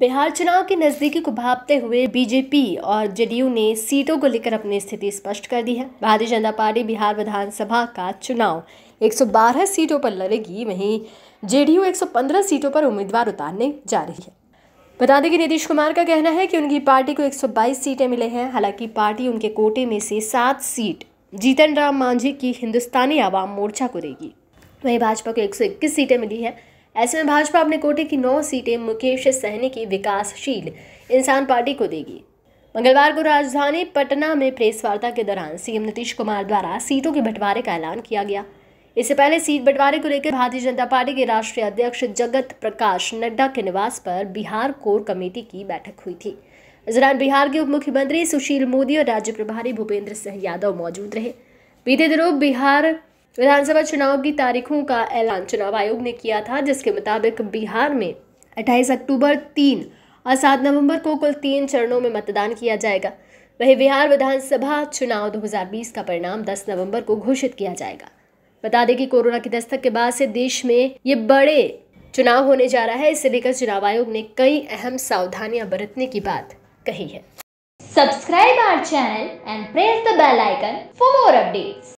बिहार चुनाव के नज़दीकी को भापते हुए बीजेपी और जेडीयू ने सीटों को लेकर अपनी स्थिति स्पष्ट कर दी है भारतीय जनता पार्टी बिहार विधानसभा का चुनाव 112 सीटों पर लड़ेगी वहीं जेडीयू 115 सीटों पर उम्मीदवार उतारने जा रही है बता दें कि नीतीश कुमार का कहना है कि उनकी पार्टी को 122 सीटें मिले हैं हालांकि पार्टी उनके कोटे में से सात सीट जीतन राम मांझी की हिंदुस्तानी आवाम मोर्चा को देगी वहीं भाजपा को 121 सीटें मिली है ऐसे में भाजपा अपने कोटे की नौ सीटें मुकेश सहनी की विकासशील इंसान पार्टी को देगी मंगलवार को राजधानी पटना में प्रेस वार्ता के दौरान सीएम नीतीश कुमार द्वारा सीटों के बंटवारे का ऐलान किया गया इससे पहले सीट बंटवारे को लेकर भारतीय जनता पार्टी के राष्ट्रीय अध्यक्ष जगत प्रकाश नड्डा के निवास पर बिहार कोर कमेटी की बैठक हुई थी इस दौरान बिहार के उप मुख्यमंत्री सुशील मोदी और राज्य प्रभारी भूपेंद्र सिंह यादव मौजूद रहे बीते दिनों बिहार विधानसभा चुनाव की तारीखों का ऐलान चुनाव आयोग ने किया था जिसके मुताबिक बिहार में अट्ठाईस अक्टूबर तीन और सात नवंबर को कुल तीन चरणों में मतदान किया जाएगा वहीं बिहार विधानसभा चुनाव 2020 का परिणाम 10 नवंबर को घोषित किया जाएगा बता दें कि कोरोना की दस्तक के बाद से देश में ये बड़े चुनाव होने जा रहा है इसे लेकर चुनाव आयोग ने कई अहम सावधानियां बरतने की बात कही है subscribe our channel and press the bell icon for more updates.